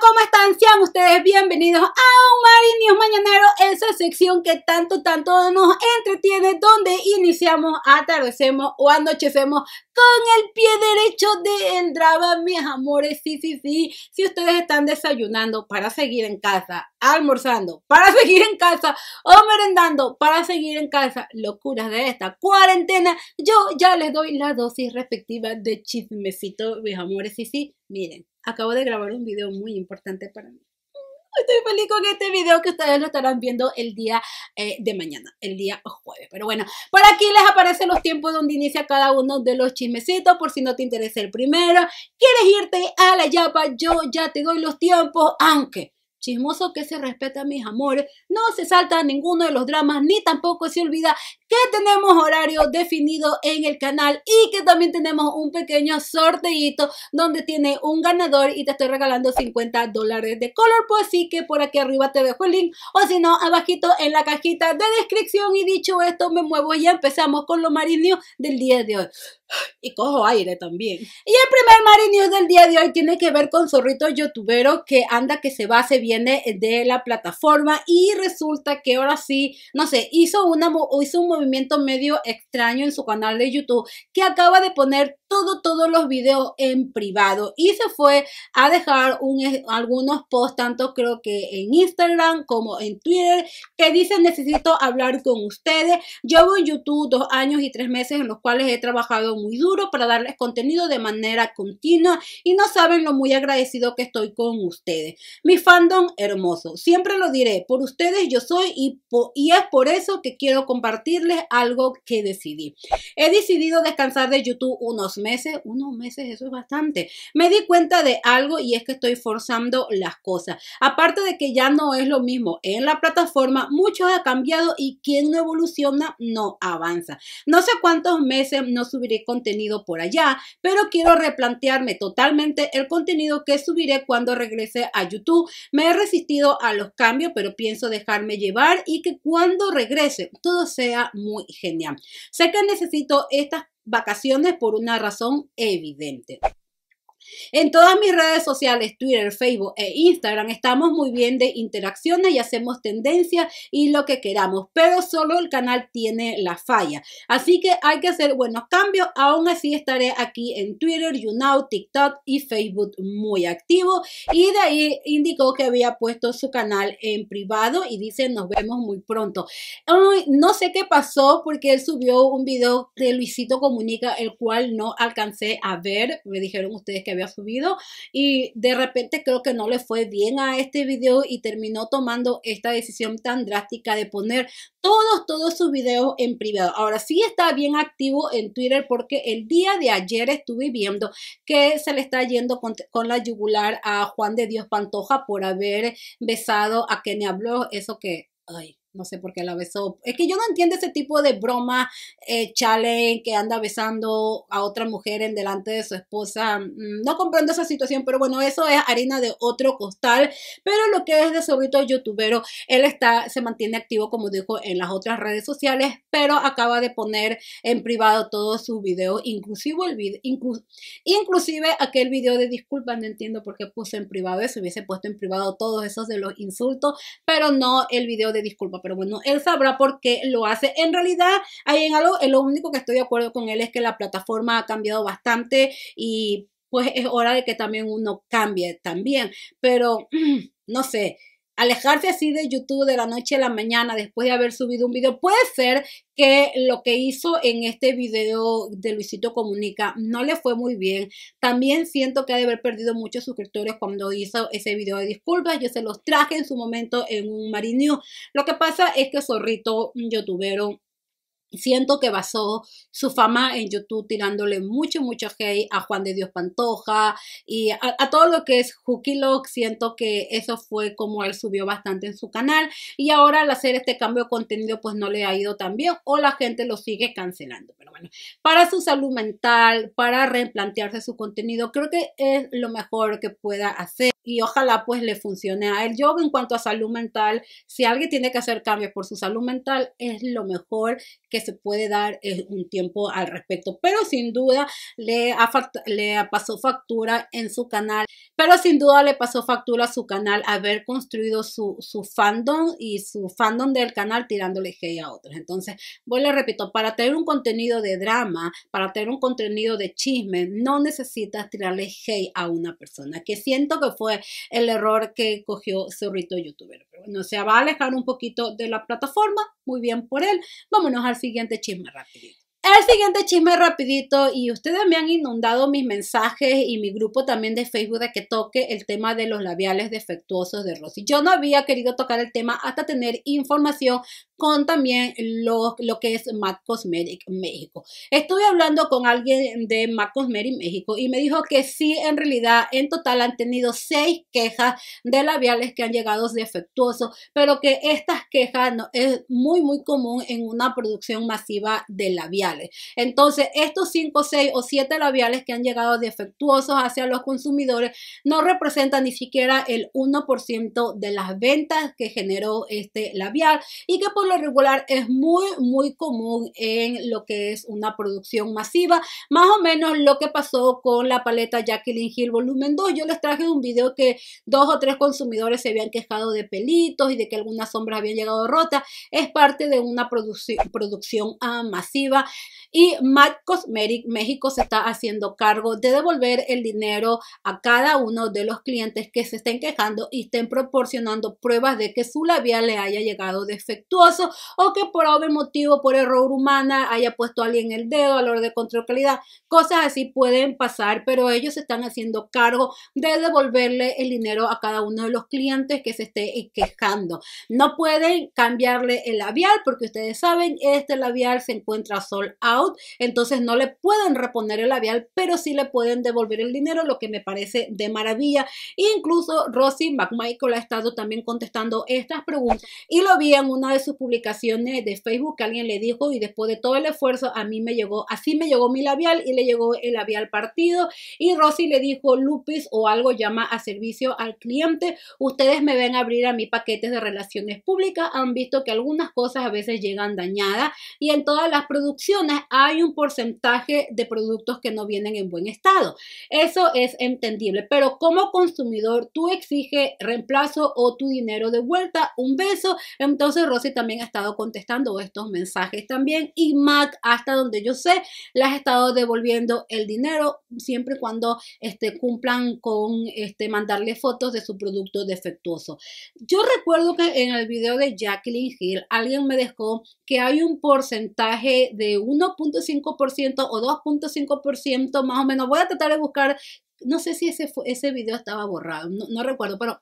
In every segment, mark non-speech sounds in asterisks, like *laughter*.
¿cómo están? Sean ustedes bienvenidos a un marinios Mañanero, esa sección que tanto, tanto nos entretiene, donde iniciamos, atardecemos o anochecemos con el pie derecho de entraba mis amores. Sí, sí, sí. Si ustedes están desayunando para seguir en casa, almorzando para *laughs* seguir en casa o merendando para seguir en casa, locuras de esta cuarentena, yo ya les doy la dosis respectiva de chismecito, mis amores. Sí, sí. Miren, acabo de grabar un video muy importante para mí. Estoy feliz con este video que ustedes lo estarán viendo el día eh, de mañana, el día jueves. Pero bueno, por aquí les aparecen los tiempos donde inicia cada uno de los chismecitos, por si no te interesa el primero. ¿Quieres irte a la yapa? Yo ya te doy los tiempos, aunque chismoso que se respeta, mis amores, no se salta ninguno de los dramas, ni tampoco se olvida que tenemos horario definido en el canal y que también tenemos un pequeño sorteo donde tiene un ganador y te estoy regalando 50 dólares de color. Pues así que por aquí arriba te dejo el link o si no, abajito en la cajita de descripción. Y dicho esto, me muevo y empezamos con los marino del día de hoy. Y cojo aire también. Y el primer Mari del día de hoy tiene que ver con Zorrito Youtubero que anda, que se va, se viene de la plataforma y resulta que ahora sí, no sé, hizo, una, hizo un movimiento movimiento medio extraño en su canal de YouTube que acaba de poner todos los videos en privado y se fue a dejar un, algunos posts, tanto creo que en Instagram como en Twitter, que dicen necesito hablar con ustedes. Llevo en YouTube dos años y tres meses en los cuales he trabajado muy duro para darles contenido de manera continua y no saben lo muy agradecido que estoy con ustedes. Mi fandom hermoso, siempre lo diré, por ustedes yo soy y, y es por eso que quiero compartirles algo que decidí. He decidido descansar de YouTube unos meses, unos meses, eso es bastante. Me di cuenta de algo y es que estoy forzando las cosas. Aparte de que ya no es lo mismo en la plataforma, mucho ha cambiado y quien no evoluciona no avanza. No sé cuántos meses no subiré contenido por allá, pero quiero replantearme totalmente el contenido que subiré cuando regrese a YouTube. Me he resistido a los cambios, pero pienso dejarme llevar y que cuando regrese todo sea muy genial. Sé que necesito estas vacaciones por una razón evidente. En todas mis redes sociales, Twitter, Facebook e Instagram, estamos muy bien de interacciones y hacemos tendencia y lo que queramos, pero solo el canal tiene la falla. Así que hay que hacer buenos cambios. Aún así estaré aquí en Twitter, YouNow, TikTok y Facebook muy activo. Y de ahí indicó que había puesto su canal en privado y dice nos vemos muy pronto. no sé qué pasó porque él subió un video de Luisito Comunica, el cual no alcancé a ver. Me dijeron ustedes que había subido y de repente creo que no le fue bien a este video y terminó tomando esta decisión tan drástica de poner todos, todos sus videos en privado. Ahora sí está bien activo en Twitter porque el día de ayer estuve viendo que se le está yendo con, la yugular a Juan de Dios Pantoja por haber besado a Kenia habló eso que, ay, no sé por qué la besó. Es que yo no entiendo ese tipo de broma, eh, challenge, que anda besando a otra mujer en delante de su esposa. Mm, no comprendo esa situación, pero bueno, eso es harina de otro costal. Pero lo que es de sobrito youtubero, él está, se mantiene activo, como dijo, en las otras redes sociales, pero acaba de poner en privado todos sus videos, inclusive, el video, inclusive aquel video de disculpas, no entiendo por qué puse en privado eso, hubiese puesto en privado todos esos de los insultos, pero no el video de disculpas pero bueno, él sabrá por qué lo hace. En realidad, ahí en algo, eh, lo único que estoy de acuerdo con él es que la plataforma ha cambiado bastante y pues es hora de que también uno cambie también, pero *clears throat* no sé, alejarse así de YouTube de la noche a la mañana después de haber subido un video, puede ser que lo que hizo en este video de Luisito Comunica no le fue muy bien. También siento que ha de haber perdido muchos suscriptores cuando hizo ese video de disculpas. Yo se los traje en su momento en un Mariniu. Lo que pasa es que Zorrito, youtubero, Siento que basó su fama en YouTube tirándole mucho, mucho hate a Juan de Dios Pantoja y a, todo lo que es Hooky Siento que eso fue como él subió bastante en su canal y ahora al hacer este cambio de contenido pues no le ha ido tan bien o la gente lo sigue cancelando para su salud mental, para replantearse su contenido. Creo que es lo mejor que pueda hacer y ojalá pues le funcione a él. Yo en cuanto a salud mental, si alguien tiene que hacer cambios por su salud mental, es lo mejor que se puede dar eh, un tiempo al respecto. Pero sin duda le, le pasó factura en su canal, pero sin duda le pasó factura a su canal haber construido su, fandom y su fandom del canal tirándole hate a otros. Entonces, voy le repito, para tener un contenido de drama, para tener un contenido de chisme, no necesitas tirarle hate a una persona, que siento que fue el error que cogió Zorrito Youtuber. Pero bueno, se va a alejar un poquito de la plataforma, muy bien por él. Vámonos al siguiente chisme rapidito. El siguiente chisme rapidito y ustedes me han inundado mis mensajes y mi grupo también de Facebook de que toque el tema de los labiales defectuosos de Rosy. Yo no había querido tocar el tema hasta tener información también lo, lo que es MAC Cosmetic México. Estuve hablando con alguien de MAC Cosmetic México y me dijo que sí, en realidad, en total han tenido seis quejas de labiales que han llegado defectuosos, pero que estas quejas no, es muy, muy común en una producción masiva de labiales. Entonces, estos cinco, seis o siete labiales que han llegado defectuosos hacia los consumidores no representan ni siquiera el 1% de las ventas que generó este labial y que por regular es muy, muy común en lo que es una producción masiva, más o menos lo que pasó con la paleta Jacqueline Hill Volumen 2. Yo les traje un video que dos o tres consumidores se habían quejado de pelitos y de que algunas sombras habían llegado rotas. Es parte de una producción ah, masiva y MAC Cosmetic México se está haciendo cargo de devolver el dinero a cada uno de los clientes que se estén quejando y estén proporcionando pruebas de que su labial le haya llegado defectuoso o que por algún motivo, por error humana, haya puesto a alguien el dedo a la de control calidad. Cosas así pueden pasar, pero ellos están haciendo cargo de devolverle el dinero a cada uno de los clientes que se esté eh, quejando. No pueden cambiarle el labial porque ustedes saben, este labial se encuentra sold out, entonces no le pueden reponer el labial, pero sí le pueden devolver el dinero, lo que me parece de maravilla. incluso Rosy McMichael ha estado también contestando estas preguntas y lo vi en una de sus publicaciones de, Facebook que alguien le dijo y después de todo el esfuerzo a mí me llegó, así me llegó mi labial y le llegó el labial partido y Rosy le dijo lupis o algo llama a servicio al cliente. Ustedes me ven abrir a mí paquetes de relaciones públicas, han visto que algunas cosas a veces llegan dañadas y en todas las producciones hay un porcentaje de productos que no vienen en buen estado. Eso es entendible, pero como consumidor tú exiges reemplazo o tu dinero de vuelta, un beso. Entonces Rosy también ha estado contestando estos mensajes también y Mac, hasta donde yo sé, le ha estado devolviendo el dinero siempre y cuando este, cumplan con este, mandarle fotos de su producto defectuoso. Yo recuerdo que en el video de Jacqueline Hill alguien me dejó que hay un porcentaje de 1.5% o 2.5% más o menos. Voy a tratar de buscar no sé si ese, ese video estaba borrado, no, recuerdo, pero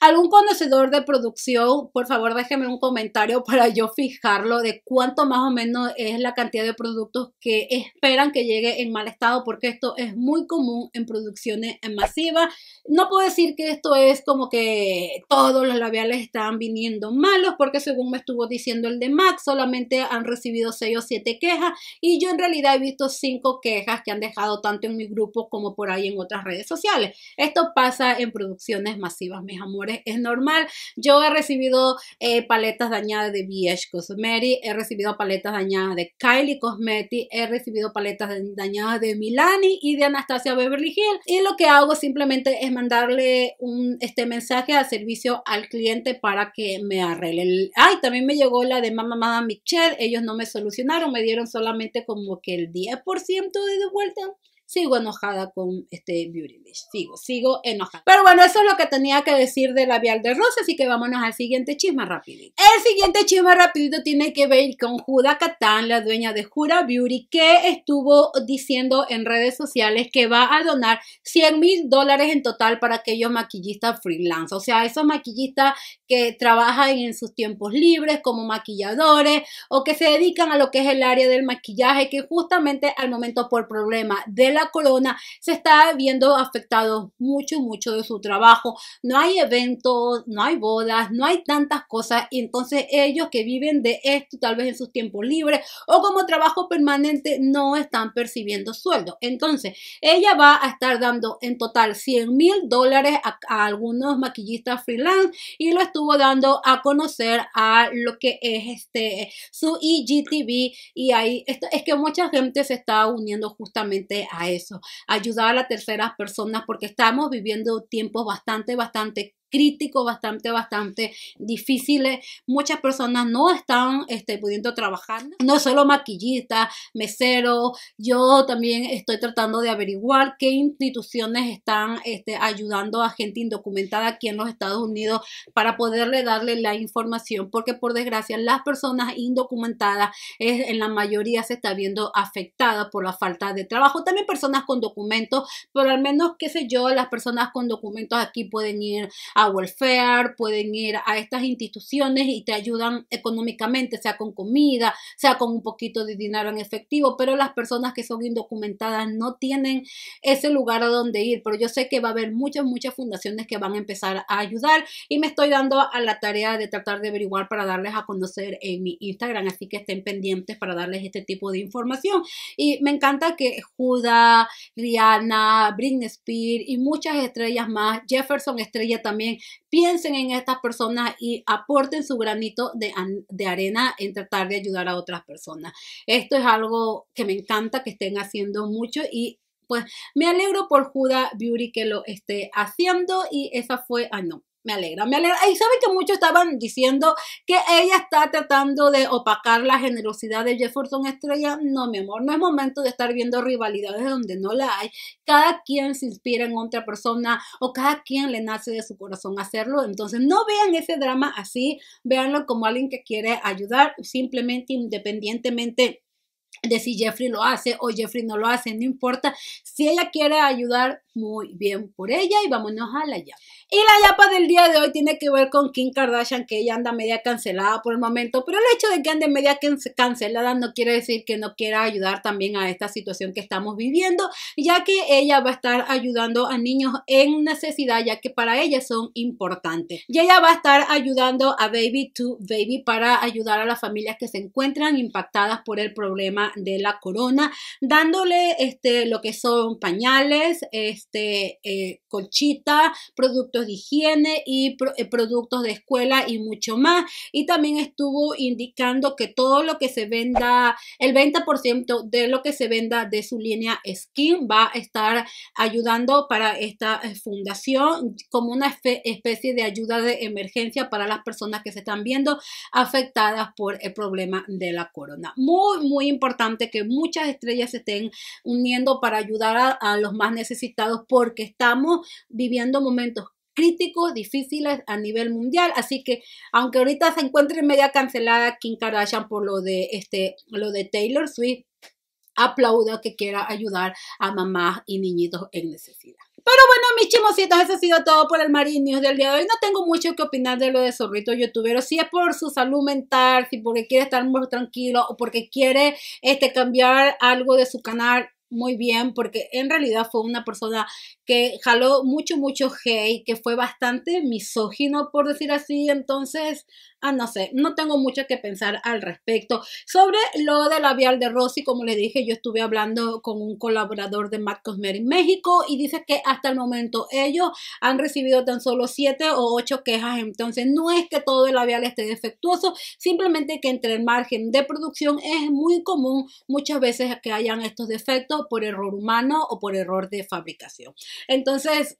algún conocedor de producción, por favor déjeme un comentario para yo fijarlo de cuánto más o menos es la cantidad de productos que esperan que llegue en mal estado, porque esto es muy común en producciones masivas. No puedo decir que esto es como que todos los labiales están viniendo malos, porque según me estuvo diciendo el de Max, solamente han recibido 6 o 7 quejas y yo en realidad he visto 5 quejas que han dejado tanto en mi grupo como por ahí en otras redes sociales. Esto pasa en producciones masivas, mis amores es normal. Yo he recibido eh, paletas dañadas de BH Cosmetics, he recibido paletas dañadas de Kylie Cosmetics, he recibido paletas dañadas de Milani y de Anastasia Beverly Hills. Y lo que hago simplemente es mandarle un, este mensaje al servicio al cliente para que me arregle. Ay, también me llegó la de Mamá Michelle, ellos no me solucionaron, me dieron solamente como que el 10% de devuelta sigo enojada con este Beauty Beach. Sigo, sigo enojada. Pero bueno, eso es lo que tenía que decir de labial de rosa, así que vámonos al siguiente chisme rapidito. El siguiente chisme rapidito tiene que ver con Juda Catán, la dueña de Jura Beauty, que estuvo diciendo en redes sociales que va a donar 100 mil dólares en total para aquellos maquillistas freelance. O sea, esos maquillistas que trabajan en sus tiempos libres como maquilladores o que se dedican a lo que es el área del maquillaje, que justamente al momento por problema del la corona se está viendo afectado mucho, mucho de su trabajo. No hay eventos, no hay bodas, no hay tantas cosas. y Entonces ellos que viven de esto, tal vez en sus tiempos libres o como trabajo permanente, no están percibiendo sueldo. Entonces ella va a estar dando en total 100 mil dólares a, algunos maquillistas freelance y lo estuvo dando a conocer a lo que es este su IGTV e y ahí es que mucha gente se está uniendo justamente a eso. Ayudar a las terceras personas porque estamos viviendo tiempos bastante, bastante crítico, bastante, bastante difíciles. Muchas personas no están este, pudiendo trabajar, no solo maquillistas mesero, yo también estoy tratando de averiguar qué instituciones están este, ayudando a gente indocumentada aquí en los Estados Unidos para poderle darle la información, porque por desgracia las personas indocumentadas en la mayoría se está viendo afectada por la falta de trabajo. También personas con documentos, pero al menos, qué sé yo, las personas con documentos aquí pueden ir a welfare, pueden ir a estas instituciones y te ayudan económicamente, sea con comida, sea con un poquito de dinero en efectivo, pero las personas que son indocumentadas no tienen ese lugar a donde ir, pero yo sé que va a haber muchas, muchas fundaciones que van a empezar a ayudar y me estoy dando a la tarea de tratar de averiguar para darles a conocer en mi Instagram, así que estén pendientes para darles este tipo de información. Y me encanta que Juda, Rihanna, Britney Spears y muchas estrellas más, Jefferson Estrella también, piensen en estas personas y aporten su granito de, arena en tratar de ayudar a otras personas. Esto es algo que me encanta que estén haciendo mucho y pues me alegro por Juda Beauty que lo esté haciendo y esa fue, ah no, me alegra, me alegra. Y saben que muchos estaban diciendo que ella está tratando de opacar la generosidad de Jefferson Estrella. No, mi amor, no es momento de estar viendo rivalidades donde no la hay. Cada quien se inspira en otra persona o cada quien le nace de su corazón hacerlo. Entonces, no vean ese drama así, véanlo como alguien que quiere ayudar, simplemente independientemente de si Jeffrey lo hace o Jeffrey no lo hace, no importa. Si ella quiere ayudar, muy bien por ella y vámonos a la yapa. Y la yapa del día de hoy tiene que ver con Kim Kardashian, que ella anda media cancelada por el momento, pero el hecho de que ande media cancelada no quiere decir que no quiera ayudar también a esta situación que estamos viviendo, ya que ella va a estar ayudando a niños en necesidad, ya que para ella son importantes. Y ella va a estar ayudando a Baby to Baby para ayudar a las familias que se encuentran impactadas por el problema de la corona, dándole este, lo que son pañales, este, eh, colchita, productos de higiene y eh, productos de escuela y mucho más. Y también estuvo indicando que todo lo que se venda, el 20% de lo que se venda de su línea Skin va a estar ayudando para esta eh, fundación como una especie de ayuda de emergencia para las personas que se están viendo afectadas por el problema de la corona. Muy, muy importante que muchas estrellas se estén uniendo para ayudar a, los más necesitados porque estamos viviendo momentos críticos, difíciles a nivel mundial. Así que, aunque ahorita se encuentre media cancelada Kim Kardashian por lo de este, lo de Taylor Swift, aplaudo que quiera ayudar a mamás y niñitos en necesidad. Pero bueno, mis chimositos, eso ha sido todo por el Marín News del día de hoy. No tengo mucho que opinar de lo de Zorrito youtuber, Si es por su salud mental, si porque quiere estar muy tranquilo o porque quiere este, cambiar algo de su canal, muy bien, porque en realidad fue una persona que jaló mucho, mucho hate, que fue bastante misógino, por decir así. Entonces, Ah, no sé, no tengo mucho que pensar al respecto. Sobre lo del labial de Rosy, como les dije, yo estuve hablando con un colaborador de Matt en México y dice que hasta el momento ellos han recibido tan solo 7 o 8 quejas. Entonces, no es que todo el labial esté defectuoso, simplemente que entre el margen de producción es muy común muchas veces que hayan estos defectos por error humano o por error de fabricación. Entonces,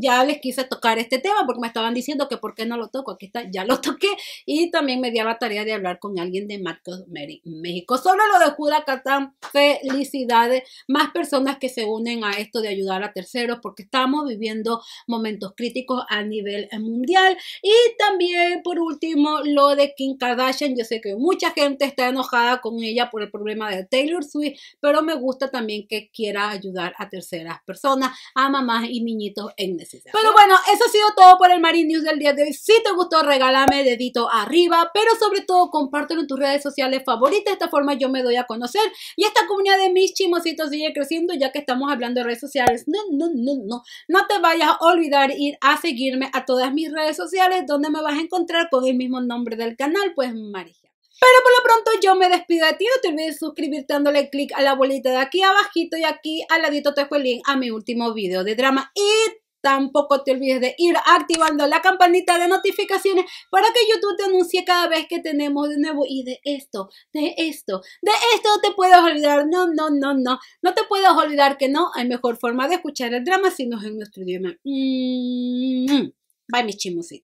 ya les quise tocar este tema porque me estaban diciendo que por qué no lo toco. Aquí está, ya lo *laughs* toqué. Y también me di la tarea de hablar con alguien de Marcos México. solo lo de Judacatán, felicidades. Más personas que se unen a esto de ayudar a terceros porque estamos viviendo momentos críticos a nivel mundial. Y también, por último, lo de Kim Kardashian. Yo sé que mucha gente está enojada con ella por el problema de Taylor Swift, pero me gusta también que quiera ayudar a terceras personas, a mamás y niñitos en pero bueno, eso ha sido todo por el Marín News del día de hoy. Si te gustó, regálame dedito arriba, pero sobre todo compártelo en tus redes sociales favoritas. De esta forma yo me doy a conocer y esta comunidad de mis chimositos sigue creciendo ya que estamos hablando de redes sociales. No, no, no, no. No te vayas a olvidar ir a seguirme a todas mis redes sociales donde me vas a encontrar con el mismo nombre del canal, pues María. Pero por lo pronto yo me despido de ti. No te olvides suscribirte dándole click a la bolita de aquí abajito y aquí al ladito te dejo el link a mi último video de drama. Y Tampoco te olvides de ir activando la campanita de notificaciones para que YouTube te anuncie cada vez que tenemos de nuevo. Y de esto, de esto, de esto te puedes olvidar. No, no, no, no. No te puedes olvidar que no hay mejor forma de escuchar el drama si no es en nuestro idioma. Mm, mm. Bye, mis chimositos.